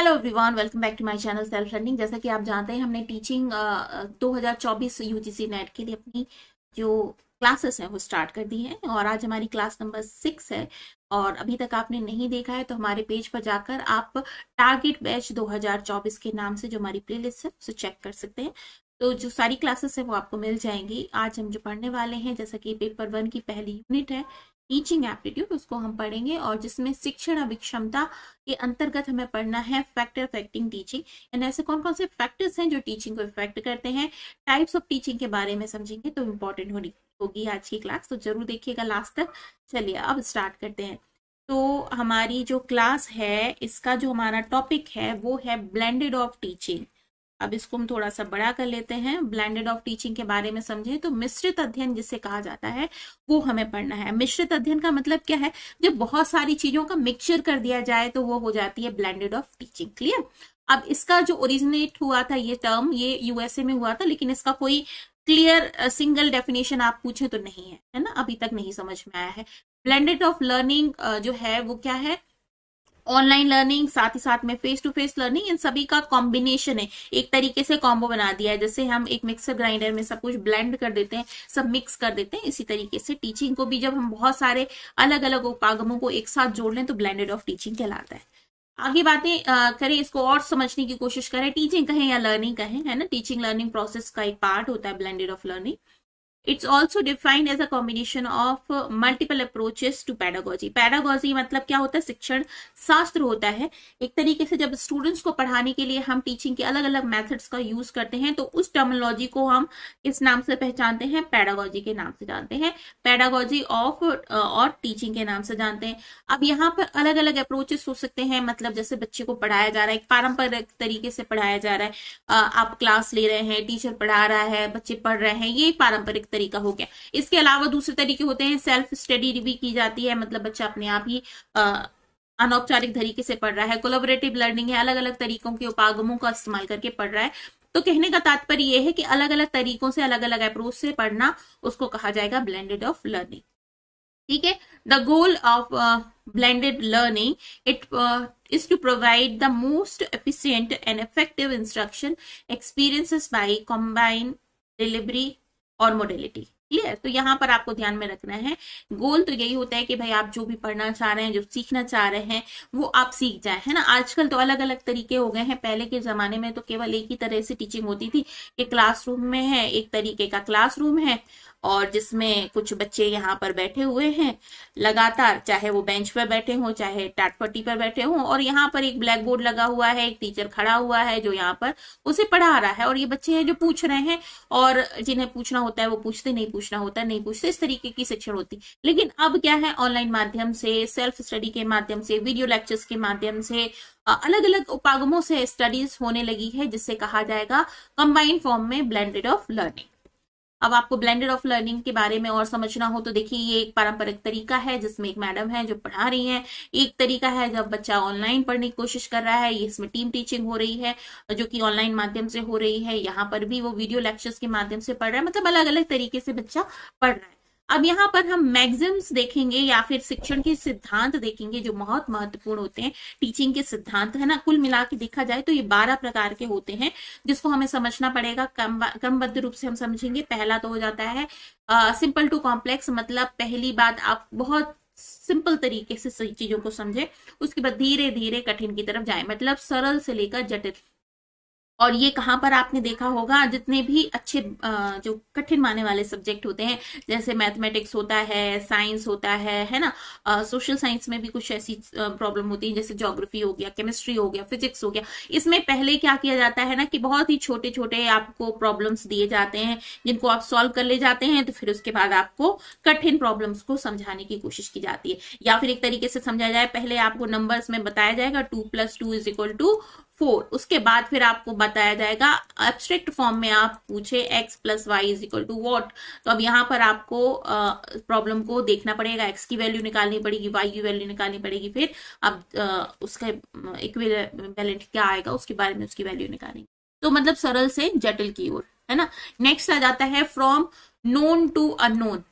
hello everyone welcome back to my channel self learning जैसा कि आप जानते हैं हमने टीचिंग uh, दो हजार चौबीस यूजीसी नेट के लिए अपनी जो क्लासेस हैं वो स्टार्ट कर दी हैं और आज हमारी क्लास नंबर सिक्स है और अभी तक आपने नहीं देखा है तो हमारे पेज पर जाकर आप टारगेट बैच 2024 के नाम से जो हमारी प्ले है उसे चेक कर सकते हैं तो जो सारी क्लासेस है वो आपको मिल जाएंगी आज हम जो पढ़ने वाले हैं जैसा कि पेपर वन की पहली यूनिट है टीचिंग एप्टीट्यूड उसको हम पढ़ेंगे और जिसमें शिक्षण अभिक्षमता के अंतर्गत हमें पढ़ना है फैक्टर अफेक्टिंग टीचिंग एंड ऐसे कौन कौन से फैक्टर्स हैं जो टीचिंग को इफेक्ट करते हैं टाइप्स ऑफ टीचिंग के बारे में समझेंगे तो इम्पोर्टेंट होनी होगी आज की क्लास तो जरूर देखिएगा लास्ट तक चलिए अब स्टार्ट करते हैं तो हमारी जो क्लास है इसका जो हमारा टॉपिक है वो है ब्लेंडेड ऑफ टीचिंग अब इसको हम थोड़ा सा बड़ा कर लेते हैं ब्लेंडेड ऑफ टीचिंग के बारे में समझे तो मिश्रित अध्ययन जिसे कहा जाता है वो हमें पढ़ना है मिश्रित अध्ययन का मतलब क्या है जब बहुत सारी चीजों का मिक्सचर कर दिया जाए तो वो हो जाती है ब्लेंडेड ऑफ टीचिंग क्लियर अब इसका जो ओरिजिनेट हुआ था ये टर्म ये यूएसए में हुआ था लेकिन इसका कोई क्लियर सिंगल डेफिनेशन आप पूछे तो नहीं है है ना अभी तक नहीं समझ में आया है ब्लेंडेड ऑफ लर्निंग जो है वो क्या है ऑनलाइन लर्निंग साथ ही साथ में फेस टू फेस लर्निंग इन सभी का कॉम्बिनेशन है एक तरीके से कॉम्बो बना दिया है जैसे हम एक मिक्सर ग्राइंडर में सब कुछ ब्लेंड कर देते हैं सब मिक्स कर देते हैं इसी तरीके से टीचिंग को भी जब हम बहुत सारे अलग अलग उपागमों को एक साथ जोड़ लें तो ब्लेंडेड ऑफ टीचिंग कहलाता है आगे बातें करें इसको और समझने की कोशिश करें टीचिंग कहें या लर्निंग कहें है ना टीचिंग लर्निंग प्रोसेस का एक पार्ट होता है blended of learning it's also defined as a combination of multiple approaches to pedagogy pedagogy मतलब क्या होता है शिक्षण शास्त्र होता है एक तरीके से जब स्टूडेंट्स को पढ़ाने के लिए हम टीचिंग के अलग अलग मेथड्स का यूज करते हैं तो उस टर्मोलॉजी को हम इस नाम से पहचानते हैं पैडागोजी के नाम से जानते हैं पैडागोजी ऑफ और टीचिंग के नाम से जानते हैं अब यहाँ पर अलग अलग अप्रोचेस हो सकते हैं मतलब जैसे बच्चे को पढ़ाया जा रहा है पारंपरिक तरीके से पढ़ाया जा रहा है आप क्लास ले रहे हैं टीचर पढ़ा रहा है बच्चे पढ़ रहे हैं ये पारंपरिक तरीका हो गया इसके अलावा दूसरे तरीके होते हैं सेल्फ स्टडी भी की जाती है मतलब बच्चा अपने आप ही अनौपचारिक तरीके से पढ़ रहा है कोलोबरेटिव लर्निंग है अलग अलग तरीकों के उपागमों का इस्तेमाल करके पढ़ रहा है तो कहने का तात्पर्य यह है कि अलग अलग तरीकों से अलग अलग अप्रोच से पढ़ना उसको कहा जाएगा ब्लेंडेड ऑफ लर्निंग ठीक है the goal of blended learning it is to provide the most efficient and effective instruction experiences by combined delivery और मोडेलिटी क्लियर तो यहाँ पर आपको ध्यान में रखना है गोल तो यही होता है कि भाई आप जो भी पढ़ना चाह रहे हैं जो सीखना चाह रहे हैं वो आप सीख जाए है ना आजकल तो अलग अलग तरीके हो गए हैं पहले के जमाने में तो केवल एक ही तरह से टीचिंग होती थी कि क्लासरूम में है एक तरीके का क्लासरूम है और जिसमें कुछ बच्चे यहाँ पर बैठे हुए हैं लगातार चाहे वो बेंच पर बैठे हों चाहे टाटपट्टी पर बैठे हों और यहाँ पर एक ब्लैक बोर्ड लगा हुआ है एक टीचर खड़ा हुआ है जो यहाँ पर उसे पढ़ा रहा है और ये बच्चे हैं जो पूछ रहे हैं और जिन्हें पूछना होता है वो पूछते नहीं पूछना होता नहीं पूछते इस तरीके की शिक्षण होती लेकिन अब क्या है ऑनलाइन माध्यम से सेल्फ स्टडी के माध्यम से वीडियो लेक्चर्स के माध्यम से अलग अलग उपागमों से स्टडीज होने लगी है जिससे कहा जाएगा कंबाइंड फॉर्म में ब्लेंडेड ऑफ लर्निंग अब आपको ब्लेंडेड ऑफ लर्निंग के बारे में और समझना हो तो देखिए ये एक पारंपरिक तरीका है जिसमें एक मैडम है जो पढ़ा रही है एक तरीका है जब बच्चा ऑनलाइन पढ़ने की कोशिश कर रहा है इसमें टीम टीचिंग हो रही है जो कि ऑनलाइन माध्यम से हो रही है यहाँ पर भी वो वीडियो लेक्चर्स के माध्यम से पढ़ रहा है मतलब अलग अलग तरीके से बच्चा पढ़ रहा है अब यहाँ पर हम मैग्जिम्स देखेंगे या फिर शिक्षण के सिद्धांत देखेंगे जो बहुत महत्वपूर्ण होते हैं टीचिंग के सिद्धांत है ना कुल मिला के देखा जाए तो ये बारह प्रकार के होते हैं जिसको हमें समझना पड़ेगा कम क्रमबद्ध रूप से हम समझेंगे पहला तो हो जाता है सिंपल टू कॉम्प्लेक्स मतलब पहली बात आप बहुत सिंपल तरीके से सही चीजों को समझे उसके बाद धीरे धीरे कठिन की तरफ जाए मतलब सरल से लेकर जटिल और ये कहाँ पर आपने देखा होगा जितने भी अच्छे जो कठिन माने वाले सब्जेक्ट होते हैं जैसे मैथमेटिक्स होता है साइंस होता है है ना सोशल साइंस में भी कुछ ऐसी प्रॉब्लम होती है जैसे जोग्राफी हो गया केमिस्ट्री हो गया फिजिक्स हो गया इसमें पहले क्या किया जाता है ना कि बहुत ही छोटे छोटे आपको प्रॉब्लम्स दिए जाते हैं जिनको आप सॉल्व कर ले जाते हैं तो फिर उसके बाद आपको कठिन प्रॉब्लम्स को समझाने की कोशिश की जाती है या फिर एक तरीके से समझा जाए पहले आपको नंबर्स में बताया जाएगा two plus two is equal to four उसके बाद फिर आपको बताया जाएगा एब्स्ट्रेक्ट फॉर्म में आप पूछे X plus Y is equal to what तो अब यहाँ पर आपको प्रॉब्लम को देखना पड़ेगा एक्स की वैल्यू निकालनी पड़ेगी वाई की वैल्यू निकालनी पड़ेगी फिर अब आ, उसका इक्विवेलेंट क्या आएगा उसके बारे में उसकी वैल्यू निकालेंगे तो मतलब सरल से जटिल की ओर है ना नेक्स्ट आ जाता है फ्रॉम नोन टू अनोन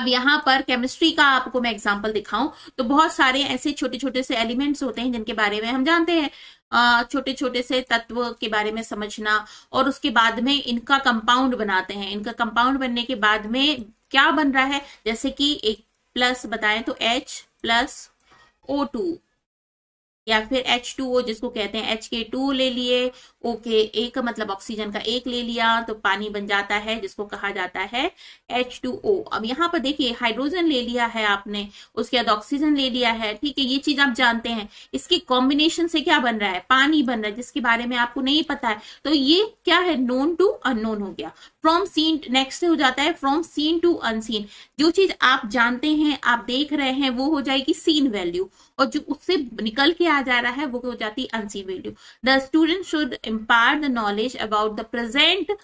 अब यहाँ पर केमिस्ट्री का आपको मैं एग्जाम्पल दिखाऊं तो बहुत सारे ऐसे छोटे छोटे से एलिमेंट्स होते हैं जिनके बारे में हम जानते हैं छोटे छोटे से तत्व के बारे में समझना और उसके बाद में इनका कंपाउंड बनाते हैं इनका कंपाउंड बनने के बाद में क्या बन रहा है जैसे कि एक प्लस बताएं तो H प्लस ओ टू या फिर H2O जिसको कहते हैं एच के टू ले लिए ओके एक मतलब ऑक्सीजन का एक ले लिया तो पानी बन जाता है जिसको कहा जाता है एच टू ओ अब यहाँ पर देखिए हाइड्रोजन ले लिया है आपने उसके बाद ऑक्सीजन ले लिया है ठीक है ये चीज आप जानते हैं इसके कॉम्बिनेशन से क्या बन रहा है पानी बन रहा है जिसके बारे में आपको नहीं पता है तो ये क्या है नोन टू अननोन हो गया फ्रॉम सीन नेक्स्ट हो जाता है फ्रॉम सीन टू अनसीन जो चीज आप जानते हैं आप देख रहे हैं वो हो जाएगी सीन वैल्यू और जो उससे निकल के आ जा रहा है वो हो जाती है unseen value the student should impart the knowledge about the present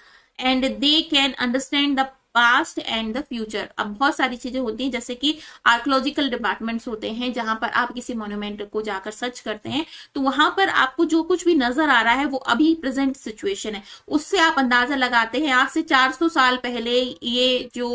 and they can understand the past and the future अब बहुत सारी चीजें होती हैं जैसे कि आर्कोलॉजिकल डिपार्टमेंट्स होते हैं जहां पर आप किसी मोन्यूमेंट को जाकर सर्च करते हैं तो वहां पर आपको जो कुछ भी नजर आ रहा है वो अभी प्रेजेंट सिचुएशन है उससे आप अंदाजा लगाते हैं आज से 400 साल पहले ये जो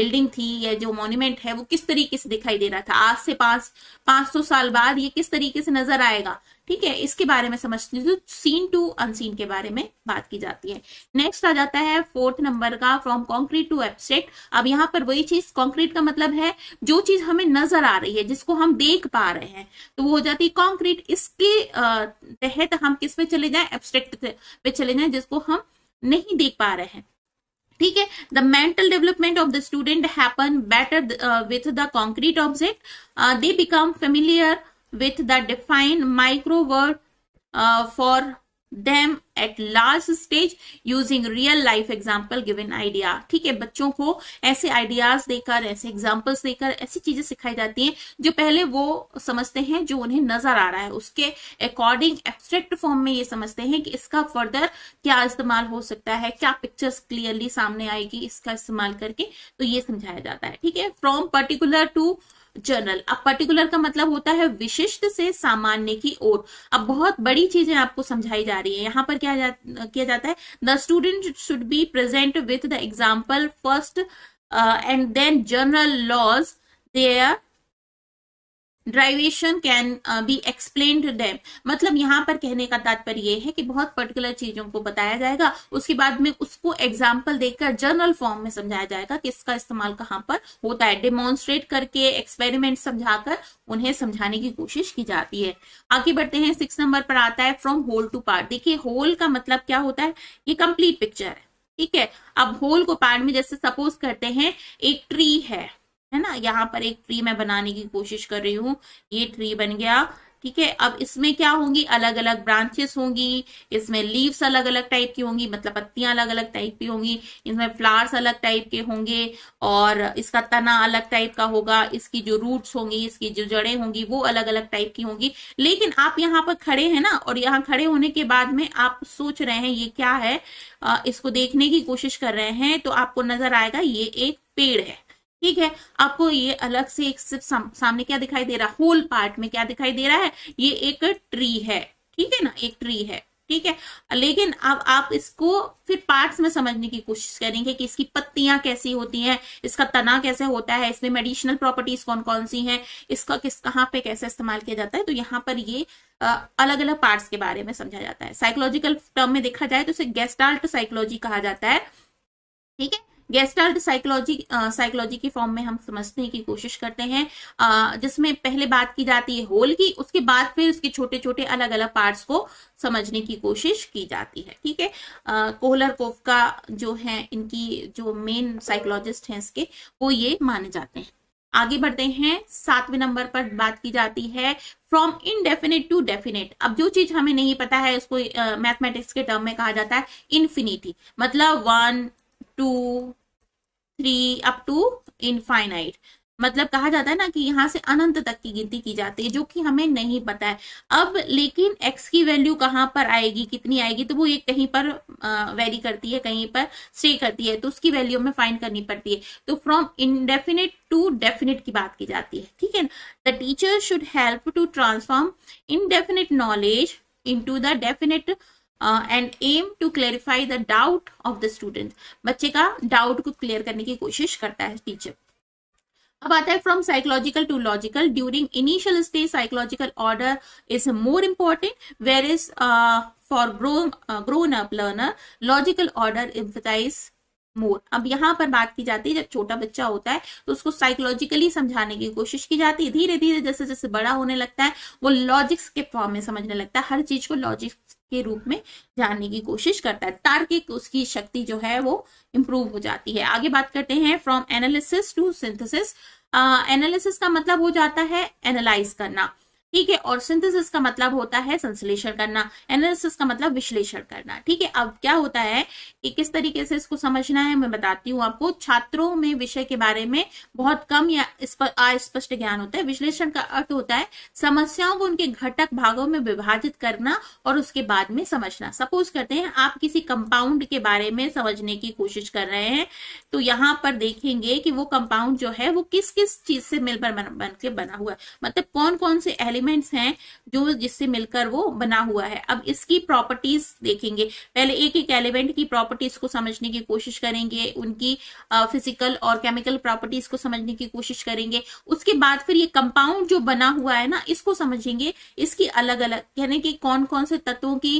बिल्डिंग थी या जो मोन्यूमेंट है वो किस तरीके से दिखाई दे रहा था आज से पांच पांच साल बाद ये किस तरीके से नजर आएगा ठीक है इसके बारे में समझते हैं तो सीन टू अनसीन के बारे में बात की जाती है नेक्स्ट आ जाता है फोर्थ नंबर का फ्रॉम कॉन्क्रीट टू एब्स्ट्रेक्ट अब यहाँ पर वही चीज कॉन्क्रीट का मतलब है जो चीज हमें नजर आ रही है जिसको हम देख पा रहे हैं तो वो हो जाती है कॉन्क्रीट इसके तहत हम किस पे चले जाए एब्सट्रेक्ट पे चले जाए जिसको हम नहीं देख पा रहे हैं ठीक है the mental development of the student happen better with the concrete object they become familiar with the defined micro word uh, for them at last stage using real life example given idea ठीक है बच्चों को ऐसे ideas देकर ऐसे examples देकर ऐसी चीजें सिखाई जाती हैं जो पहले वो समझते हैं जो उन्हें नजर आ रहा है उसके अकॉर्डिंग abstract फॉर्म में ये समझते हैं कि इसका फर्दर क्या इस्तेमाल हो सकता है क्या पिक्चर्स क्लियरली सामने आएगी इसका इस्तेमाल करके तो ये समझाया जाता है ठीक है फ्रॉम पर्टिकुलर टू जनरल अब पर्टिकुलर का मतलब होता है विशिष्ट से सामान्य की ओर अब बहुत बड़ी चीजें आपको समझाई जा रही है यहाँ पर क्या जा, किया जाता है the student should be present with the example first and then general laws their derivation can be explain them मतलब यहाँ पर कहने का तात्पर्य यह है कि बहुत पर्टिकुलर चीजों को बताया जाएगा उसके बाद में उसको एग्जाम्पल देकर जर्नल फॉर्म में समझाया जाएगा कि इसका इस्तेमाल कहाँ पर होता है डेमोन्स्ट्रेट करके एक्सपेरिमेंट समझाकर उन्हें समझाने की कोशिश की जाती है आगे बढ़ते हैं सिक्स नंबर पर आता है फ्रॉम होल टू पार्ट देखिए होल का मतलब क्या होता है ये कंप्लीट पिक्चर है ठीक है अब होल को पार्ट में जैसे सपोज करते हैं एक ट्री है है ना यहाँ पर एक ट्री मैं बनाने की कोशिश कर रही हूँ ये ट्री बन गया ठीक है अब इसमें क्या होंगी अलग अलग ब्रांचेस होंगी इसमें लीव्स अलग अलग टाइप की होंगी मतलब पत्तियां अलग अलग टाइप की होंगी इसमें फ्लावर्स अलग टाइप के होंगे और इसका तना अलग टाइप का होगा इसकी जो रूट्स होंगी इसकी जो जड़ें होंगी वो अलग अलग टाइप की होंगी लेकिन आप यहाँ पर खड़े हैं ना और यहाँ खड़े होने के बाद में आप सोच रहे हैं ये क्या है इसको देखने की कोशिश कर रहे हैं तो आपको नजर आएगा ये एक पेड़ है ठीक है आपको ये अलग से एक सिर्फ साम, सामने क्या दिखाई दे रहा है होल पार्ट में क्या दिखाई दे रहा है ये एक ट्री है ठीक है ना एक ट्री है ठीक है लेकिन अब आप इसको फिर पार्ट्स में समझने की कोशिश करेंगे कि इसकी पत्तियां कैसी होती हैं इसका तना कैसे होता है इसमें मेडिसिनल प्रॉपर्टीज कौन कौन सी हैं इसका किस कहाँ पे कैसे इस्तेमाल किया जाता है तो यहाँ पर ये अलग अलग पार्ट्स के बारे में समझा जाता है साइकोलॉजिकल टर्म में देखा जाए तो इसे गेस्टाल्ट साइकोलॉजी कहा जाता है ठीक है गेस्टाल्ट साइकोलॉजी साइकोलॉजी के फॉर्म में हम समझने की कोशिश करते हैं जिसमें पहले बात की जाती है होल की उसके बाद फिर उसके छोटे छोटे अलग अलग पार्ट्स को समझने की कोशिश की जाती है ठीक है कोहलर कोफ का जो है इनकी जो मेन साइकोलॉजिस्ट हैं इसके वो ये माने जाते हैं आगे बढ़ते हैं सातवें नंबर पर बात की जाती है फ्रॉम इनडेफिनेट टू डेफिनेट अब जो चीज हमें नहीं पता है उसको मैथमेटिक्स uh, के टर्म में कहा जाता है इन्फिनिटी मतलब one two three up to infinite मतलब कहा जाता है ना कि यहाँ से अनंत तक की गिनती की जाती है जो कि हमें नहीं पता है अब लेकिन x की वैल्यू कहाँ पर आएगी कितनी आएगी तो वो ये कहीं पर वेरी करती है कहीं पर स्टे करती है तो उसकी वैल्यू हमें फाइंड करनी पड़ती है तो फ्रॉम इनडेफिनेट टू डेफिनेट की बात की जाती है ठीक है the teacher should help to transform indefinite knowledge to the definite and aim to clarify the doubt of the student बच्चे का डाउट को क्लियर करने की कोशिश करता है टीचर अब आता है from psychological to logical during initial stage psychological order is more important whereas for grown up learner logical order emphasize more अब यहाँ पर बात की जाती है जब छोटा बच्चा होता है तो उसको साइकोलॉजिकली समझाने की कोशिश की जाती है धीरे धीरे जैसे जैसे बड़ा होने लगता है वो लॉजिक्स के फॉर्म में समझने लगता है हर चीज को लॉजिक के रूप में जानने की कोशिश करता है तार्किक उसकी शक्ति जो है वो इम्प्रूव हो जाती है आगे बात करते हैं from analysis to synthesis analysis का मतलब हो जाता है एनालाइज करना ठीक है और सिंथेसिस का मतलब होता है संश्लेषण करना एनालिसिस का मतलब विश्लेषण करना ठीक है अब क्या होता है कि किस तरीके से इसको समझना है मैं बताती हूँ आपको छात्रों में विषय के बारे में बहुत कम या अस्पष्ट ज्ञान होता है विश्लेषण का अर्थ होता है समस्याओं को उनके घटक भागों में विभाजित करना और उसके बाद में समझना सपोज करते हैं आप किसी कंपाउंड के बारे में समझने की कोशिश कर रहे हैं तो यहाँ पर देखेंगे कि वो कंपाउंड जो है वो किस किस चीज से मिलकर बन, बन के बना हुआ है मतलब कौन कौन से एलिमेंट्स हैं जो जिससे मिलकर वो बना हुआ है अब इसकी प्रॉपर्टीज देखेंगे पहले एक एक एलिमेंट की प्रॉपर्टीज को समझने की कोशिश करेंगे उनकी फिजिकल और केमिकल प्रॉपर्टीज को समझने की कोशिश करेंगे उसके बाद फिर ये कंपाउंड जो बना हुआ है ना इसको समझेंगे इसकी अलग अलग यानी कि कौन कौन से तत्वों की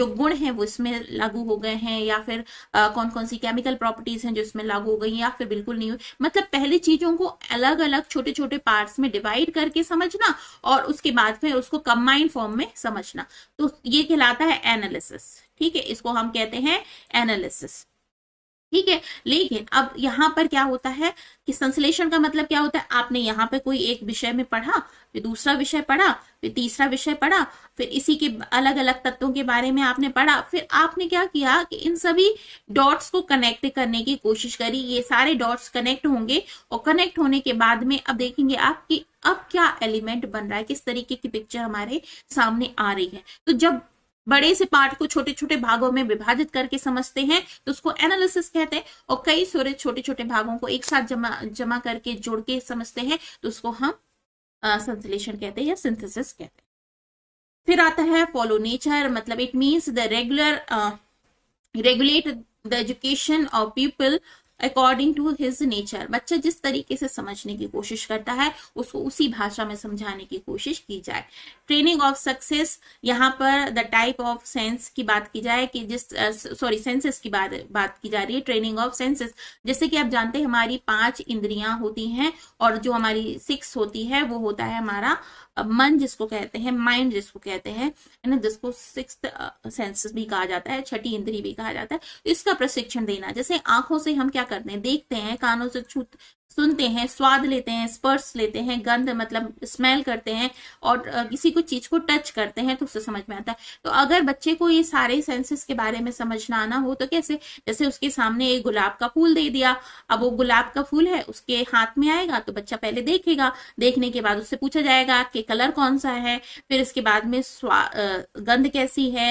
जो गुण है वो इसमें लागू हो गए हैं या फिर कौन कौन सी केमिकल प्रॉपर्टीज हैं जो इसमें लागू हो गई या फिर बिल्कुल नहीं हुई मतलब पहले चीजों को अलग अलग छोटे छोटे पार्ट्स में डिवाइड करके समझना और उसके उसके बाद फिर उसको कंबाइंड फॉर्म में समझना तो ये कहलाता है एनालिसिस ठीक है इसको हम कहते हैं एनालिसिस ठीक है लेकिन अब यहाँ पर क्या होता है कि संश्लेषण का मतलब क्या होता है आपने यहाँ पे कोई एक विषय में पढ़ा फिर दूसरा विषय पढ़ा फिर तीसरा विषय पढ़ा फिर इसी के अलग अलग तत्वों के बारे में आपने पढ़ा फिर आपने क्या किया कि इन सभी डॉट्स को कनेक्ट करने की कोशिश करी ये सारे डॉट्स कनेक्ट होंगे और कनेक्ट होने के बाद में अब देखेंगे आप कि अब क्या एलिमेंट बन रहा है किस तरीके की पिक्चर हमारे सामने आ रही है तो जब बड़े से पार्ट को छोटे छोटे भागों में विभाजित करके समझते हैं तो उसको एनालिसिस कहते हैं और कई सूर्य छोटे छोटे भागों को एक साथ जमा जमा करके जोड़ के समझते हैं तो उसको हम संश्लेषण कहते हैं या सिंथेसिस कहते हैं फिर आता है फॉलो नेचर मतलब it means the regular regulate the education of people according to his nature बच्चा जिस तरीके से समझने की कोशिश करता है उसको उसी भाषा में समझाने की कोशिश की जाए ट्रेनिंग ऑफ सक्सेस यहाँ पर द टाइप ऑफ सेंस की बात की जाए कि जिस सॉरी uh, सेंसेस की बात बात की जा रही है ट्रेनिंग ऑफ सेंसेस जैसे कि आप जानते हैं हमारी पांच इंद्रियां होती हैं और जो हमारी सिक्स होती है वो होता है हमारा मन जिसको कहते हैं माइंड जिसको कहते हैं ना जिसको सिक्स सेंसेस भी कहा जाता है छठी इंद्री भी कहा जाता है इसका प्रशिक्षण देना जैसे आंखों से हम क्या क्या करते हैं देखते हैं कानों से छूत सुनते हैं स्वाद लेते हैं स्पर्श लेते हैं गंध मतलब स्मेल करते हैं और किसी को चीज को टच करते हैं तो उसे समझ में आता है तो अगर बच्चे को ये सारे सेंसेस के बारे में समझना आना हो तो कैसे जैसे उसके सामने एक गुलाब का फूल दे दिया अब वो गुलाब का फूल है उसके हाथ में आएगा तो बच्चा पहले देखेगा देखने के बाद उससे पूछा जाएगा कि कलर कौन सा है फिर इसके बाद में गंध कैसी है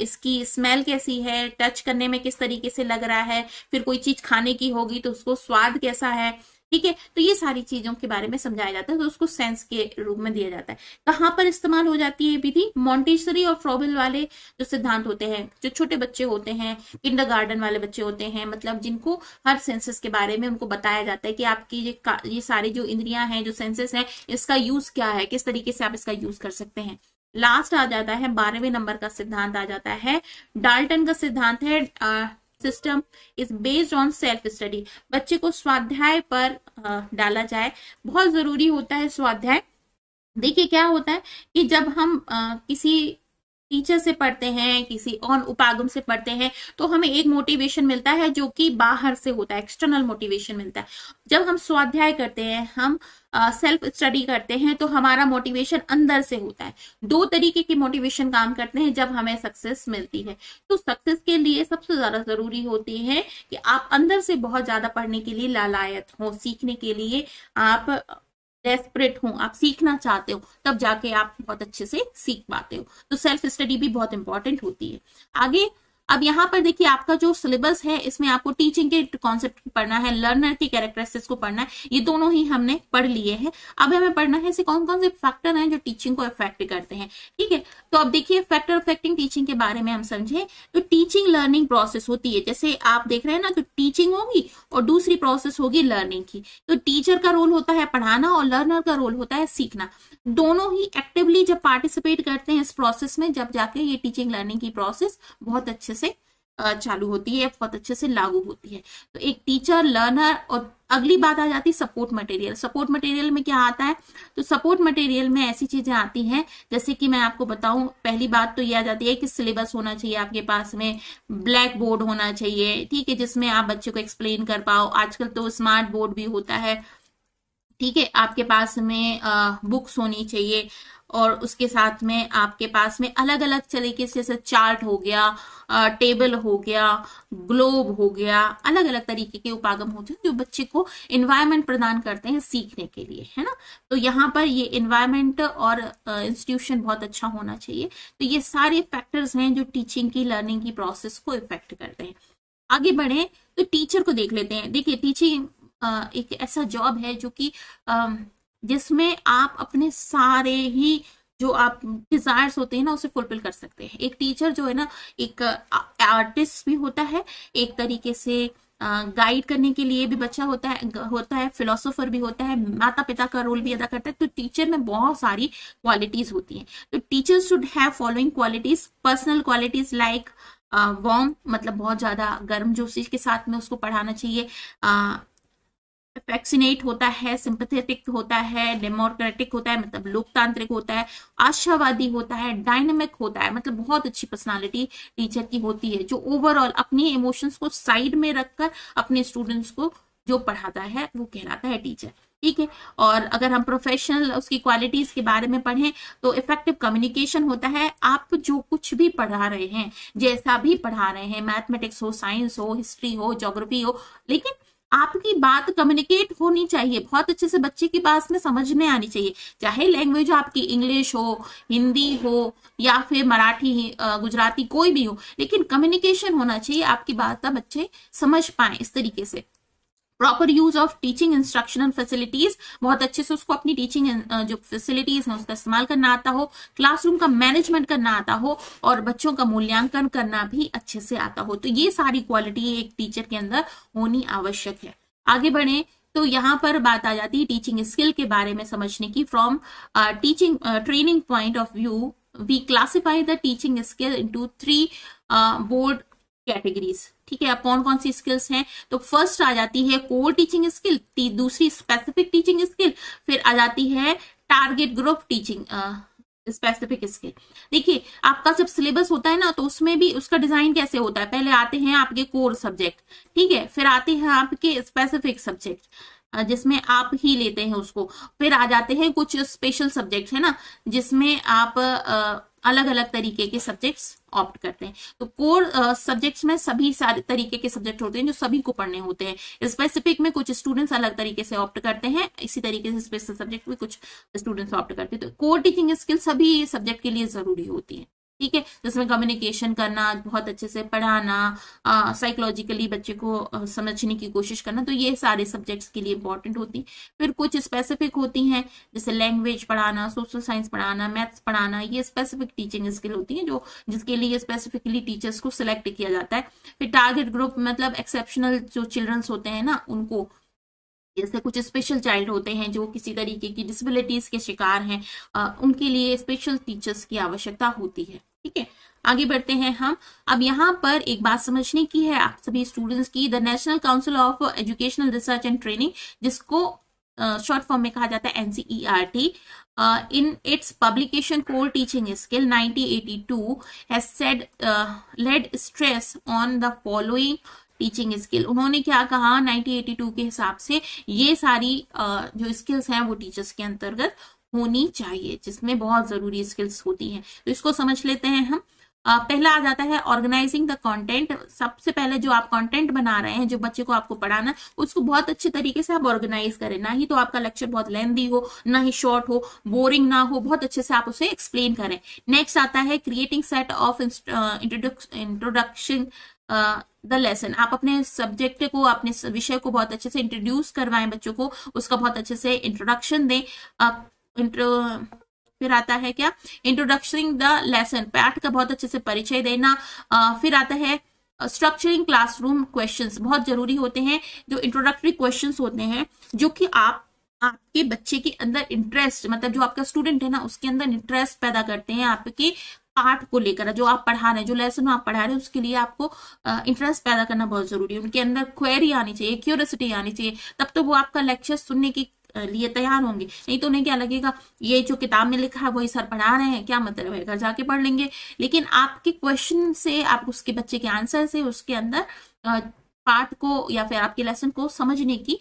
इसकी स्मेल कैसी है टच करने में किस तरीके से लग रहा है फिर कोई चीज खाने की होगी तो उसको स्वाद कैसा है ठीक है तो ये सारी चीजों के बारे में समझाया जाता है तो उसको सेंस के रूप में दिया जाता है कहाँ पर इस्तेमाल हो जाती है विधि मॉन्टेसरी और फ्रॉबिल वाले जो सिद्धांत होते हैं जो छोटे बच्चे होते हैं किंडर गार्डन वाले बच्चे होते हैं मतलब जिनको हर सेंसेस के बारे में उनको बताया जाता है कि आपकी ये ये सारी जो इंद्रिया है जो सेंसेस है इसका यूज क्या है किस तरीके से आप इसका यूज कर सकते हैं लास्ट आ जाता है बारहवें नंबर का सिद्धांत आ जाता है डाल्टन का सिद्धांत है system is based on self study बच्चे को स्वाध्याय पर डाला जाए बहुत जरूरी होता है स्वाध्याय देखिए क्या होता है कि जब हम किसी टीचर से पढ़ते हैं किसी और उपागम से पढ़ते हैं तो हमें एक मोटिवेशन मिलता है जो कि बाहर से होता है एक्सटर्नल मोटिवेशन मिलता है जब हम स्वाध्याय करते हैं हम सेल्फ uh, स्टडी करते हैं तो हमारा मोटिवेशन अंदर से होता है दो तरीके के मोटिवेशन काम करते हैं जब हमें सक्सेस मिलती है तो सक्सेस के लिए सबसे ज्यादा जरूरी होती है कि आप अंदर से बहुत ज्यादा पढ़ने के लिए लालायत हो सीखने के लिए आप डेस्परेट हो आप सीखना चाहते हो तब जाके आप बहुत अच्छे से सीख पाते हो तो सेल्फ स्टडी भी बहुत इंपॉर्टेंट होती है आगे अब यहाँ पर देखिए आपका जो सिलेबस है इसमें आपको टीचिंग के कॉन्सेप्ट पढ़ना है लर्नर के कैरेक्टरिस्टिक्स को पढ़ना है ये दोनों ही हमने पढ़ लिए हैं अब हमें पढ़ना है ऐसे कौन कौन से फैक्टर हैं जो टीचिंग को इफेक्ट करते हैं ठीक है तो अब देखिए फैक्टर अफेक्टिंग टीचिंग के बारे में हम समझें तो टीचिंग लर्निंग प्रोसेस होती है जैसे आप देख रहे हैं ना तो टीचिंग होगी और दूसरी प्रोसेस होगी लर्निंग की तो टीचर का रोल होता है पढ़ाना और लर्नर का रोल होता है सीखना दोनों ही एक्टिवली जब पार्टिसिपेट करते हैं इस प्रोसेस में जब जाके ये टीचिंग लर्निंग की प्रोसेस बहुत अच्छे से चालू होती है बहुत अच्छे से लागू होती है तो एक टीचर लर्नर और अगली बात आ जाती है सपोर्ट मटेरियल सपोर्ट मटेरियल में क्या आता है तो सपोर्ट मटेरियल में ऐसी चीजें आती हैं जैसे कि मैं आपको बताऊं पहली बात तो यह आ जाती है कि सिलेबस होना चाहिए आपके पास में ब्लैक बोर्ड होना चाहिए ठीक है जिसमें आप बच्चे को एक्सप्लेन कर पाओ आजकल तो स्मार्ट बोर्ड भी होता है ठीक है आपके पास में आ, बुक्स होनी चाहिए और उसके साथ में आपके पास में अलग अलग तरीके से जैसे चार्ट हो गया टेबल हो गया ग्लोब हो गया अलग अलग तरीके के उपागम होते हैं जो बच्चे को इन्वायरमेंट प्रदान करते हैं सीखने के लिए है ना तो यहाँ पर ये इन्वायरमेंट और इंस्टीट्यूशन बहुत अच्छा होना चाहिए तो ये सारे फैक्टर्स हैं जो टीचिंग की लर्निंग की प्रोसेस को इफेक्ट करते हैं आगे बढ़े तो टीचर को देख लेते हैं देखिए टीचिंग एक ऐसा जॉब है जो कि जिसमें आप अपने सारे ही जो आप डिजायर्स होते हैं ना उसे फुलफिल कर सकते हैं एक टीचर जो है ना एक आर्टिस्ट भी होता है एक तरीके से गाइड करने के लिए भी बच्चा होता है होता है फिलोसोफर भी होता है माता पिता का रोल भी अदा करता है तो टीचर में बहुत सारी क्वालिटीज होती हैं तो teacher should have following qualities personal qualities like warm मतलब बहुत ज्यादा गर्म जोशी के साथ में उसको पढ़ाना चाहिए अफेक्सिनेट होता है सिंपथेटिक होता है डेमोक्रेटिक होता है मतलब लोकतांत्रिक होता है आशावादी होता है डायनेमिक होता है मतलब बहुत अच्छी पर्सनालिटी टीचर की होती है जो ओवरऑल अपने इमोशंस को साइड में रखकर अपने स्टूडेंट्स को जो पढ़ाता है वो कहलाता है टीचर ठीक है और अगर हम प्रोफेशनल उसकी क्वालिटीज के बारे में पढ़ें तो इफेक्टिव कम्युनिकेशन होता है आप जो कुछ भी पढ़ा रहे हैं जैसा भी पढ़ा रहे हैं मैथमेटिक्स हो साइंस हो हिस्ट्री हो जोग्राफी हो लेकिन आपकी बात कम्युनिकेट होनी चाहिए बहुत अच्छे से बच्चे के पास में समझ में आनी चाहिए चाहे लैंग्वेज आपकी इंग्लिश हो हिंदी हो या फिर मराठी गुजराती कोई भी हो लेकिन कम्युनिकेशन होना चाहिए आपकी बात बच्चे समझ पाए इस तरीके से proper use of teaching instructional facilities बहुत अच्छे से उसको अपनी टीचिंग जो फैसिलिटीज है उसका इस्तेमाल करना आता हो क्लासरूम का मैनेजमेंट करना आता हो और बच्चों का मूल्यांकन करना भी अच्छे से आता हो तो ये सारी क्वालिटी एक टीचर के अंदर होनी आवश्यक है आगे बढ़े तो यहाँ पर बात आ जाती है टीचिंग स्किल के बारे में समझने की from teaching training point of view we classify the teaching skill into three broad categories ठीक है अब कौन कौन सी स्किल्स हैं तो फर्स्ट आ जाती है कोर टीचिंग स्किल दूसरी स्पेसिफिक टीचिंग स्किल फिर आ जाती है target group teaching specific skill देखिए आपका जब सिलेबस होता है ना तो उसमें भी उसका डिजाइन कैसे होता है पहले आते हैं आपके कोर सब्जेक्ट ठीक है फिर आते हैं आपके स्पेसिफिक सब्जेक्ट जिसमें आप ही लेते हैं उसको फिर आ जाते हैं कुछ स्पेशल सब्जेक्ट है ना जिसमें आप अलग अलग तरीके के सब्जेक्ट्स ऑप्ट करते हैं तो कोर सब्जेक्ट्स में सभी सारे तरीके के सब्जेक्ट होते हैं जो सभी को पढ़ने होते हैं स्पेसिफिक में कुछ स्टूडेंट्स अलग तरीके से ऑप्ट करते हैं इसी तरीके से स्पेशल सब्जेक्ट में कुछ स्टूडेंट्स ऑप्ट करते हैं तो कोर टीचिंग स्किल सभी सब्जेक्ट के लिए जरूरी होती है ठीक है जिसमें कम्युनिकेशन करना बहुत अच्छे से पढ़ाना साइकोलॉजिकली बच्चे को आ, समझने की कोशिश करना तो ये सारे सब्जेक्ट्स के लिए इंपॉर्टेंट होती फिर कुछ स्पेसिफिक होती हैं जैसे लैंग्वेज पढ़ाना सोशल साइंस पढ़ाना मैथ्स पढ़ाना ये स्पेसिफिक टीचिंग स्किल होती है जो जिसके लिए स्पेसिफिकली टीचर्स को सिलेक्ट किया जाता है फिर टारगेट ग्रुप मतलब एक्सेप्शनल जो चिल्ड्रंस होते हैं ना उनको जैसे कुछ स्पेशल चाइल्ड होते हैं जो किसी तरीके की डिसबिलिटीज के शिकार हैं उनके लिए स्पेशल टीचर्स की आवश्यकता होती है ठीक है आगे बढ़ते हैं हम अब यहाँ पर एक बात समझने की है आप सभी स्टूडेंट्स की the national council of educational research and training जिसको शॉर्ट uh, फॉर्म में कहा जाता है NCERT in its publication core teaching skill 1982 has said laid stress on the following teaching skill उन्होंने क्या कहा 1982 के हिसाब से ये सारी जो स्किल्स हैं वो टीचर्स के अंतर्गत होनी चाहिए जिसमें बहुत जरूरी स्किल्स होती हैं तो इसको समझ लेते हैं हम पहला आ जाता है ऑर्गेनाइजिंग द कंटेंट सबसे पहले जो आप कंटेंट बना रहे हैं जो बच्चे को आपको पढ़ाना है उसको बहुत अच्छे तरीके से आप ऑर्गेनाइज करें ना ही तो आपका लेक्चर बहुत लेंदी हो ना ही शॉर्ट हो बोरिंग ना हो बहुत अच्छे से आप उसे एक्सप्लेन करें नेक्स्ट आता है creating set of introduction the lesson आप अपने सब्जेक्ट को अपने विषय को बहुत अच्छे से इंट्रोड्यूस करवाएं बच्चों को उसका बहुत अच्छे से इंट्रोडक्शन दें इंट्रो फिर आता है क्या इंट्रोडक्शनिंग द लेसन पैठ का बहुत अच्छे से परिचय देना आ, फिर आता है स्ट्रक्चरिंग क्लासरूम क्वेश्चंस बहुत जरूरी होते हैं जो इंट्रोडक्टरी क्वेश्चंस होते हैं जो कि आप आपके बच्चे के अंदर इंटरेस्ट मतलब जो आपका स्टूडेंट है ना उसके अंदर इंटरेस्ट पैदा करते हैं आपके पाठ को लेकर जो आप पढ़ा रहे हैं जो लेसन आप पढ़ा रहे हैं उसके लिए आपको इंटरेस्ट पैदा करना बहुत जरूरी है उनके अंदर क्वेरी आनी चाहिए क्यूरसिटी आनी चाहिए तब तो वो आपका लेक्चर सुनने की लिए तैयार होंगे नहीं तो उन्हें क्या लगेगा ये जो किताब में लिखा है वही सर पढ़ा रहे हैं क्या मतलब है घर जाके पढ़ लेंगे लेकिन आपके क्वेश्चन से आप उसके बच्चे के आंसर से उसके अंदर पाठ को या फिर आपके लेसन को समझने की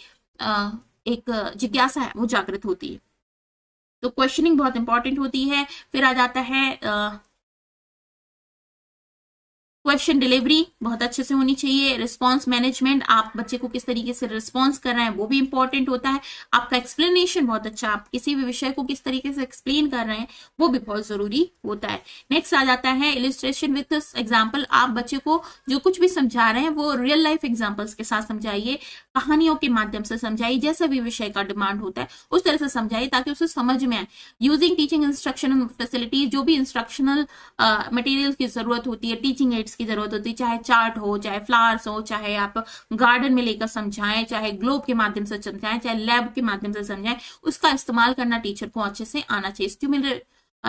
एक जिज्ञासा है वो जागृत होती है तो क्वेश्चनिंग बहुत इंपॉर्टेंट होती है फिर आ जाता है क्वेश्चन डिलीवरी बहुत अच्छे से होनी चाहिए रिस्पॉन्स मैनेजमेंट आप बच्चे को किस तरीके से रिस्पॉन्स कर रहे हैं वो भी इंपॉर्टेंट होता है आपका एक्सप्लेनेशन बहुत अच्छा आप किसी भी विषय को किस तरीके से एक्सप्लेन कर रहे हैं वो भी बहुत जरूरी होता है नेक्स्ट आ जाता है इलिस्ट्रेशन विथ एग्जाम्पल आप बच्चे को जो कुछ भी समझा रहे हैं वो रियल लाइफ एग्जाम्पल्स के साथ समझाइए कहानियों के माध्यम से समझाई जैसे भी विषय का डिमांड होता है उस तरह से समझाई ताकि उसे समझ में आए यूजिंग टीचिंग इंस्ट्रक्शनल फैसिलिटीज जो भी इंस्ट्रक्शनल मटेरियल की जरूरत होती है टीचिंग एड्स की जरूरत होती है चाहे चार्ट हो चाहे फ्लावर्स हो चाहे आप गार्डन में लेकर समझाएं चाहे ग्लोब के माध्यम से समझाएं चाहे लैब के माध्यम से समझाएं उसका इस्तेमाल करना टीचर को अच्छे से आना चाहिए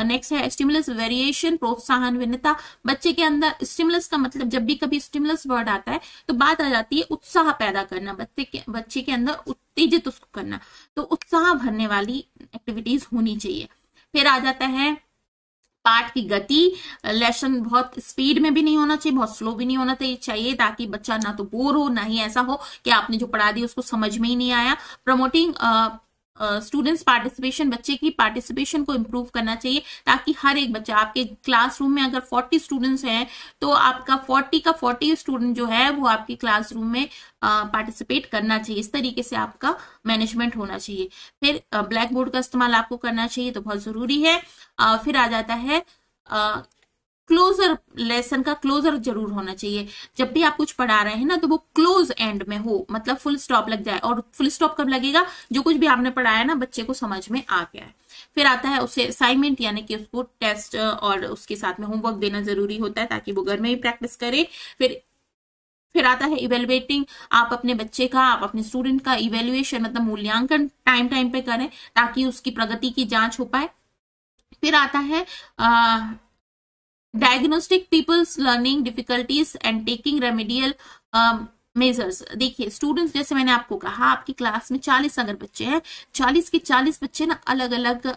नेक्स्ट uh, है स्टिमुलस वेरिएशन प्रोत्साहन भिन्नता बच्चे के अंदर स्टिमुलस का मतलब जब भी कभी स्टिमुलस वर्ड आता है तो बात आ जाती है उत्साह पैदा करना बच्चे के बच्चे के अंदर उत्तेजित उसको करना तो उत्साह भरने वाली एक्टिविटीज होनी चाहिए फिर आ जाता है पाठ की गति लेसन बहुत स्पीड में भी नहीं होना चाहिए बहुत स्लो भी नहीं होना चाहिए ताकि बच्चा ना तो बोर हो ना ही ऐसा हो कि आपने जो पढ़ा दी उसको समझ में ही नहीं आया प्रमोटिंग स्टूडेंट्स पार्टिसिपेशन बच्चे की पार्टिसिपेशन को इम्प्रूव करना चाहिए ताकि हर एक बच्चा आपके क्लासरूम में अगर 40 स्टूडेंट्स हैं तो आपका 40 का 40 स्टूडेंट जो है वो आपके क्लासरूम में पार्टिसिपेट करना चाहिए इस तरीके से आपका मैनेजमेंट होना चाहिए फिर ब्लैक बोर्ड का इस्तेमाल आपको करना चाहिए तो बहुत ज़रूरी है uh, फिर आ जाता है क्लोजर लेसन का क्लोजर जरूर होना चाहिए जब भी आप कुछ पढ़ा रहे हैं ना तो वो क्लोज एंड में हो मतलब फुल स्टॉप लग जाए और फुल स्टॉप कब लगेगा जो कुछ भी आपने पढ़ाया ना बच्चे को समझ में आ गया है फिर आता है उसे असाइनमेंट यानी कि उसको टेस्ट और उसके साथ में होमवर्क देना जरूरी होता है ताकि वो घर में ही प्रैक्टिस करे फिर फिर आता है इवेलुएटिंग आप अपने बच्चे का आप अपने स्टूडेंट का इवेल्युएशन मतलब मूल्यांकन टाइम टाइम पे करें ताकि उसकी प्रगति की जांच हो पाए फिर आता है ah, diagnostic pupils learning difficulties and taking remedial measures देखिए स्टूडेंट्स जैसे मैंने आपको कहा आपकी क्लास में चालीस अगर बच्चे हैं चालीस के चालीस बच्चे ना अलग अलग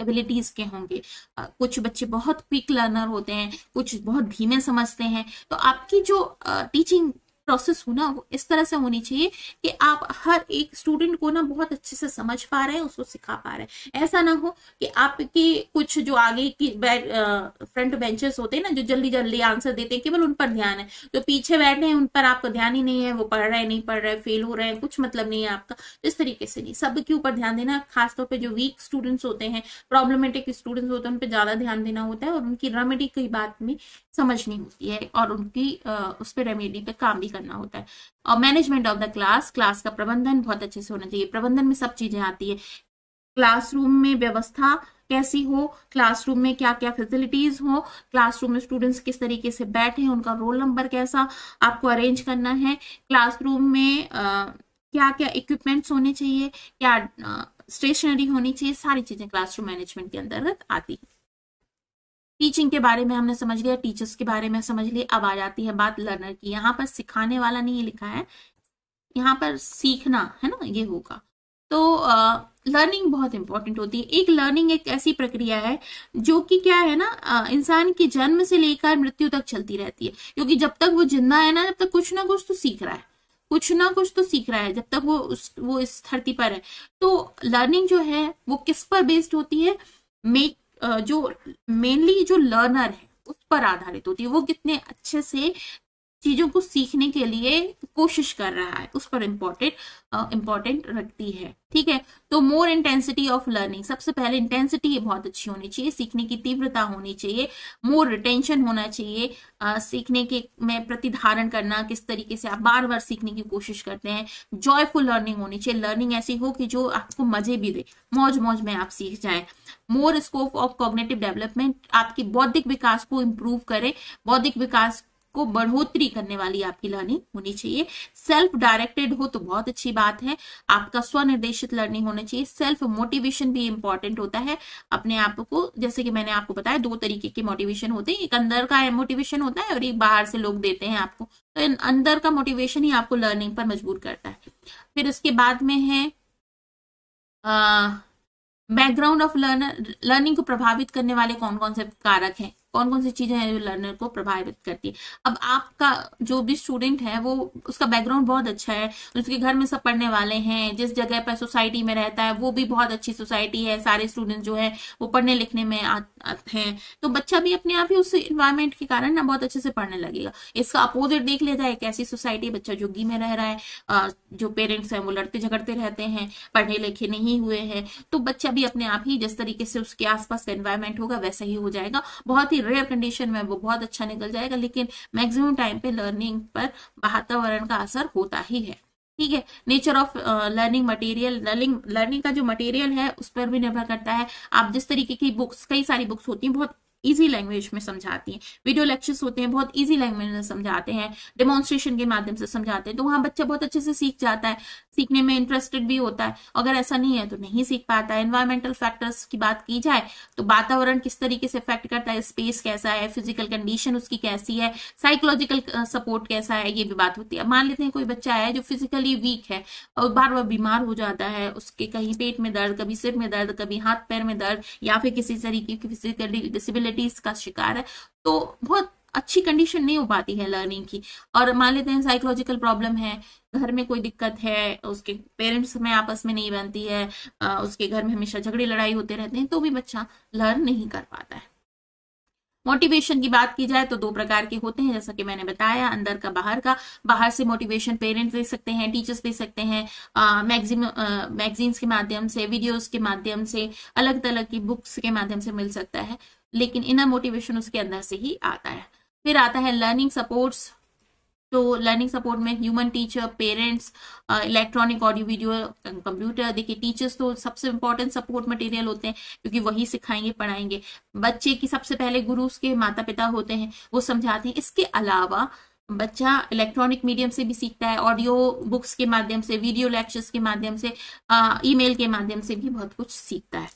एबिलिटीज के होंगे कुछ बच्चे बहुत क्विक लर्नर होते हैं कुछ बहुत धीमे समझते हैं तो आपकी जो टीचिंग प्रोसेस हो ना वो इस तरह से होनी चाहिए कि आप हर एक स्टूडेंट को ना बहुत अच्छे से समझ पा रहे हैं उसको सिखा पा रहे हैं ऐसा ना हो कि आपके कुछ जो आगे की फ्रंट बेंचेस होते हैं ना जो जल्दी जल्दी आंसर देते हैं केवल उन पर ध्यान है जो पीछे बैठे हैं उन पर आपका ध्यान ही नहीं है वो पढ़ रहे नहीं पढ़ रहे फेल हो रहे हैं कुछ मतलब नहीं है आपका तो इस तरीके से नहीं सबके ऊपर ध्यान देना खासतौर पर जो वीक स्टूडेंट्स होते हैं प्रॉब्लमेटिक स्टूडेंट्स होते हैं उन पर ज्यादा ध्यान देना होता है और उनकी रेमेडी की बात में समझनी होती है और उनकी उस पर रेमेडी पे काम भी करना होता है और management of the class class का प्रबंधन बहुत अच्छे से होना चाहिए प्रबंधन में सब चीजें आती है क्लासरूम में व्यवस्था कैसी हो क्लासरूम में क्या क्या फैसिलिटीज हो क्लासरूम में स्टूडेंट्स किस तरीके से बैठे उनका रोल नंबर कैसा आपको अरेंज करना है क्लासरूम में आ, क्या क्या इक्विपमेंट्स होने चाहिए क्या स्टेशनरी होनी चाहिए सारी चीजें क्लासरूम मैनेजमेंट के अंतर्गत आती है टीचिंग के बारे में हमने समझ लिया टीचर्स के बारे में समझ लिया अब आ जाती है बात लर्नर की यहाँ पर सिखाने वाला नहीं लिखा है यहाँ पर सीखना है ना ये होगा तो लर्निंग बहुत इंपॉर्टेंट होती है एक लर्निंग एक ऐसी प्रक्रिया है जो कि क्या है ना इंसान के जन्म से लेकर मृत्यु तक चलती रहती है क्योंकि जब तक वो जिंदा है ना जब तक कुछ ना कुछ तो सीख रहा है कुछ ना कुछ तो सीख रहा है जब तक वो उस वो इस धरती पर है तो लर्निंग जो है वो किस पर बेस्ड होती है मेक जो मेनली जो लर्नर है उस पर आधारित होती है वो कितने अच्छे से चीज़ों को सीखने के लिए कोशिश कर रहा है उस पर इम्पोर्टेंट इम्पोर्टेंट रखती है ठीक है तो मोर इंटेंसिटी ऑफ लर्निंग सबसे पहले इंटेंसिटी बहुत अच्छी होनी चाहिए सीखने की तीव्रता होनी चाहिए मोर रिटेंशन होना चाहिए आ, सीखने के में प्रतिधारण करना किस तरीके से आप बार बार सीखने की कोशिश करते हैं जॉयफुल लर्निंग होनी चाहिए लर्निंग ऐसी हो कि जो आपको मजे भी दे मौज मौज में आप सीख जाए more scope of cognitive development आपकी बौद्धिक विकास को इम्प्रूव करे बौद्धिक विकास को बढ़ोतरी करने वाली आपकी लर्निंग होनी चाहिए सेल्फ डायरेक्टेड हो तो बहुत अच्छी बात है आपका स्वनिर्देशित लर्निंग होना चाहिए सेल्फ मोटिवेशन भी इंपॉर्टेंट होता है अपने आप को जैसे कि मैंने आपको बताया दो तरीके के मोटिवेशन होते हैं एक अंदर का मोटिवेशन होता है और एक बाहर से लोग देते हैं आपको तो अंदर का मोटिवेशन ही आपको लर्निंग पर मजबूर करता है फिर उसके बाद में है बैकग्राउंड ऑफ लर्नर लर्निंग को प्रभावित करने वाले कौन कौन से कारक हैं कौन कौन सी चीजें हैं जो लर्नर को प्रभावित करती है अब आपका जो भी स्टूडेंट है वो उसका बैकग्राउंड बहुत अच्छा है उसके घर में सब पढ़ने वाले हैं जिस जगह पर सोसाइटी में रहता है वो भी बहुत अच्छी सोसाइटी है सारे स्टूडेंट जो है वो पढ़ने लिखने में हैं तो बच्चा भी अपने आप ही उस इन्वायरमेंट के कारण ना बहुत अच्छे से पढ़ने लगेगा इसका अपोजिट देख लेता है एक ऐसी सोसाइटी बच्चा झुग्गी में रह रहा है जो पेरेंट्स हैं वो लड़ते झगड़ते रहते हैं पढ़ने लिखे नहीं हुए हैं तो बच्चा भी अपने आप ही जिस तरीके से उसके आसपास का इन्वायरमेंट होगा वैसा ही हो जाएगा बहुत ही रेयर कंडीशन में वो बहुत अच्छा निकल जाएगा लेकिन मैक्सिमम टाइम पे लर्निंग पर वातावरण का असर होता ही है ठीक है nature of learning material learning learning का जो मटेरियल है उस पर भी निर्भर करता है आप जिस तरीके की बुक्स कई सारी बुक्स होती हैं बहुत ईजी लैंग्वेज में समझाती हैं वीडियो लेक्चर्स होते हैं बहुत ईजी लैंग्वेज में समझाते हैं डेमोन्स्ट्रेशन के माध्यम से समझाते हैं तो वहाँ बच्चा बहुत अच्छे से सीख जाता है सीखने में इंटरेस्टेड भी होता है अगर ऐसा नहीं है तो नहीं सीख पाता है एनवायरमेंटल फैक्टर्स की बात की जाए तो वातावरण किस तरीके से इफेक्ट करता है स्पेस कैसा है फिजिकल कंडीशन उसकी कैसी है साइकोलॉजिकल सपोर्ट कैसा है ये भी बात होती है मान लेते हैं कोई बच्चा है जो फिजिकली वीक है और बार बार बीमार हो जाता है उसके कहीं पेट में दर्द कभी सिर में दर्द कभी हाथ पैर में दर्द या फिर किसी तरीके की फिजिकली डिसेबिलिटी डिसेबिलिटीज का शिकार है तो बहुत अच्छी कंडीशन नहीं हो पाती है लर्निंग की और मान लेते हैं साइकोलॉजिकल प्रॉब्लम है घर में कोई दिक्कत है उसके पेरेंट्स में आपस में नहीं बनती है उसके घर में हमेशा झगड़े लड़ाई होते रहते हैं तो भी बच्चा लर्न नहीं कर पाता है मोटिवेशन की बात की जाए तो दो प्रकार के होते हैं जैसा कि मैंने बताया अंदर का बाहर का बाहर से मोटिवेशन पेरेंट्स दे सकते हैं टीचर्स दे सकते हैं मैगजीन मैगजीन्स के माध्यम से वीडियोस के माध्यम से अलग तरह की बुक्स के माध्यम से मिल सकता है लेकिन इनर मोटिवेशन उसके अंदर से ही आता है फिर आता है लर्निंग सपोर्ट्स तो लर्निंग सपोर्ट में human teacher parents electronic audio video computer देखिए टीचर्स तो सबसे इंपॉर्टेंट सपोर्ट मटेरियल होते हैं क्योंकि वही सिखाएंगे पढ़ाएंगे बच्चे की सबसे पहले गुरु उसके माता पिता होते हैं वो समझाते हैं इसके अलावा बच्चा इलेक्ट्रॉनिक मीडियम से भी सीखता है ऑडियो बुक्स के माध्यम से वीडियो लेक्चर्स के माध्यम से ई uh, के माध्यम से भी बहुत कुछ सीखता है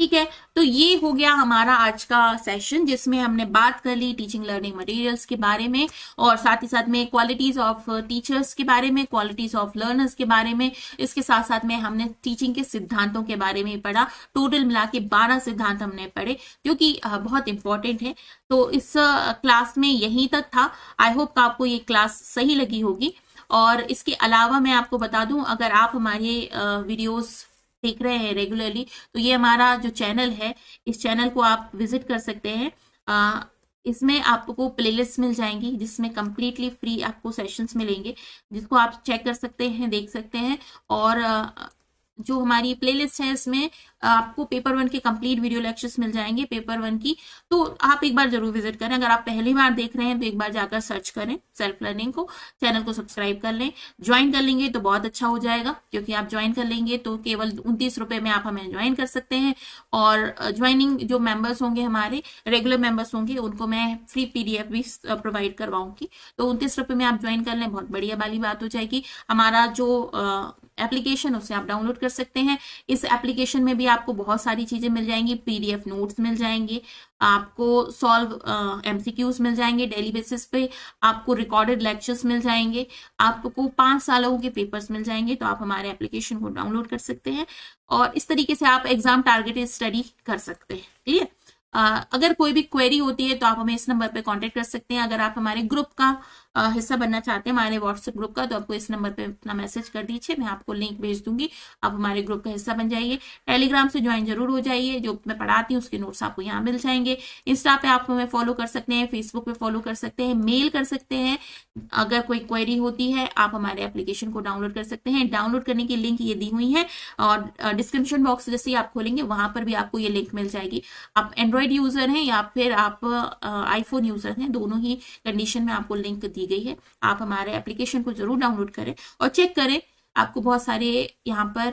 ठीक है तो ये हो गया हमारा आज का सेशन जिसमें हमने बात कर ली टीचिंग लर्निंग मटेरियल्स के बारे में और साथ ही साथ में क्वालिटीज ऑफ टीचर्स के बारे में क्वालिटीज ऑफ लर्नर्स के बारे में इसके साथ साथ में हमने टीचिंग के सिद्धांतों के बारे में पढ़ा टोटल मिला के बारह सिद्धांत हमने पढ़े जो कि uh, बहुत इंपॉर्टेंट है तो इस क्लास uh, में यहीं तक था आई होप आपको ये क्लास सही लगी होगी और इसके अलावा मैं आपको बता दूं अगर आप हमारे वीडियोस uh, देख रहे हैं रेगुलरली तो ये हमारा जो चैनल है इस चैनल को आप विजिट कर सकते हैं आ, इसमें आपको प्लेलिस्ट मिल जाएंगी जिसमें कम्प्लीटली फ्री आपको सेशंस मिलेंगे जिसको आप चेक कर सकते हैं देख सकते हैं और जो हमारी प्लेलिस्ट है इसमें आपको पेपर वन के कंप्लीट वीडियो लेक्चर्स मिल जाएंगे पेपर वन की तो आप एक बार जरूर विजिट करें अगर आप पहली बार देख रहे हैं तो एक बार जाकर सर्च करें सेल्फ लर्निंग को चैनल को सब्सक्राइब कर लें ज्वाइन कर लेंगे तो बहुत अच्छा हो जाएगा क्योंकि आप ज्वाइन कर लेंगे तो केवल उनतीस रुपये में आप हमें ज्वाइन कर सकते हैं और ज्वाइनिंग जो मेंबर्स होंगे हमारे रेगुलर मेंबर्स होंगे उनको मैं फ्री पीडीएफ भी प्रोवाइड करवाऊंगी तो उनतीस रुपये में आप ज्वाइन कर लें बहुत बढ़िया वाली बात हो जाएगी हमारा जो एप्लीकेशन उसे आप डाउनलोड कर सकते हैं इस एप्लीकेशन में भी आपको बहुत सारी चीज़ें मिल जाएंगी पीडीएफ नोट्स मिल जाएंगे आपको सॉल्व एमसीक्यूज मिल जाएंगे डेली बेसिस पे आपको रिकॉर्डेड लेक्चर्स मिल जाएंगे आपको पांच सालों के पेपर्स मिल जाएंगे तो आप हमारे एप्लीकेशन को डाउनलोड कर सकते हैं और इस तरीके से आप एग्जाम टारगेटेड स्टडी कर सकते हैं क्लियर अगर कोई भी क्वेरी होती है तो आप हमें इस नंबर पर कॉन्टेक्ट कर सकते हैं अगर आप हमारे ग्रुप का हिस्सा बनना चाहते हैं हमारे व्हाट्सएप ग्रुप का तो आपको इस नंबर पर अपना मैसेज कर दीजिए मैं आपको लिंक भेज दूंगी आप हमारे ग्रुप का हिस्सा बन जाइए टेलीग्राम से ज्वाइन जरूर हो जाइए जो मैं पढ़ाती हूँ उसके नोट्स आपको यहाँ मिल जाएंगे इंस्टा पे आप हमें फॉलो कर सकते हैं फेसबुक पे फॉलो कर सकते हैं मेल कर सकते हैं अगर कोई क्वेरी होती है आप हमारे एप्लीकेशन को डाउनलोड कर सकते हैं डाउनलोड करने की लिंक ये दी हुई है और डिस्क्रिप्शन बॉक्स जैसे ही आप खोलेंगे वहां पर भी आपको ये लिंक मिल जाएगी आप एंड्रॉयड यूजर हैं या फिर आप आईफोन यूजर हैं दोनों ही कंडीशन में आपको लिंक दी दी गई है आप हमारे एप्लीकेशन को जरूर डाउनलोड करें और चेक करें आपको बहुत सारे यहाँ पर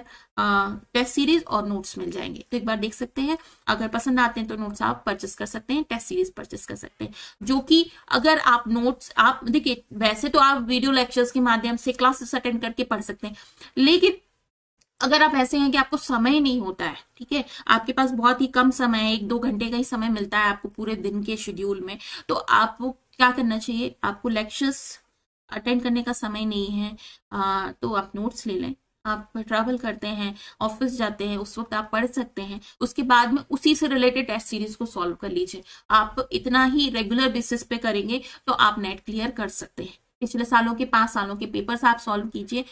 टेस्ट सीरीज और नोट्स मिल जाएंगे तो एक बार देख सकते हैं अगर पसंद आते हैं तो नोट्स आप परचेस कर सकते हैं टेस्ट सीरीज परचेस कर सकते हैं जो कि अगर आप नोट्स आप देखिए वैसे तो आप वीडियो लेक्चर्स के माध्यम से क्लासेस अटेंड करके पढ़ सकते हैं लेकिन अगर आप ऐसे हैं कि आपको समय नहीं होता है ठीक है आपके पास बहुत ही कम समय है एक दो घंटे का ही समय मिलता है आपको पूरे दिन के शेड्यूल में तो आप क्या करना चाहिए आपको लेक्चर्स अटेंड करने का समय नहीं है आ, तो आप नोट्स ले लें आप ट्रैवल करते हैं ऑफिस जाते हैं उस वक्त आप पढ़ सकते हैं उसके बाद में उसी से रिलेटेड टेस्ट सीरीज को सॉल्व कर लीजिए आप इतना ही रेगुलर बेसिस पे करेंगे तो आप नेट क्लियर कर सकते हैं पिछले सालों के पांच सालों के पेपर्स आप सॉल्व कीजिए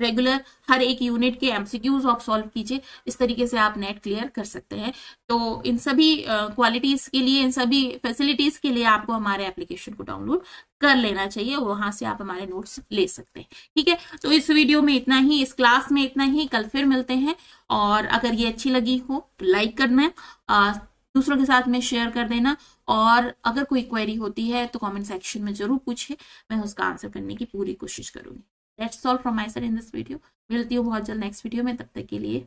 रेगुलर हर एक यूनिट के एमसीक्यूज आप सॉल्व कीजिए इस तरीके से आप नेट क्लियर कर सकते हैं तो इन सभी क्वालिटीज के लिए इन सभी फैसिलिटीज के लिए आपको हमारे एप्लीकेशन को डाउनलोड कर लेना चाहिए वहां से आप हमारे नोट्स ले सकते हैं ठीक है तो इस वीडियो में इतना ही इस क्लास में इतना ही कल फिर मिलते हैं और अगर ये अच्छी लगी हो तो लाइक करना है दूसरों के साथ में शेयर कर देना और अगर कोई क्वेरी होती है तो कमेंट सेक्शन में जरूर पूछे मैं उसका आंसर करने की पूरी कोशिश करूंगी that's all from my sir in this video मिलती हूँ बहुत जल्द नेक्स्ट वीडियो में तब तक के लिए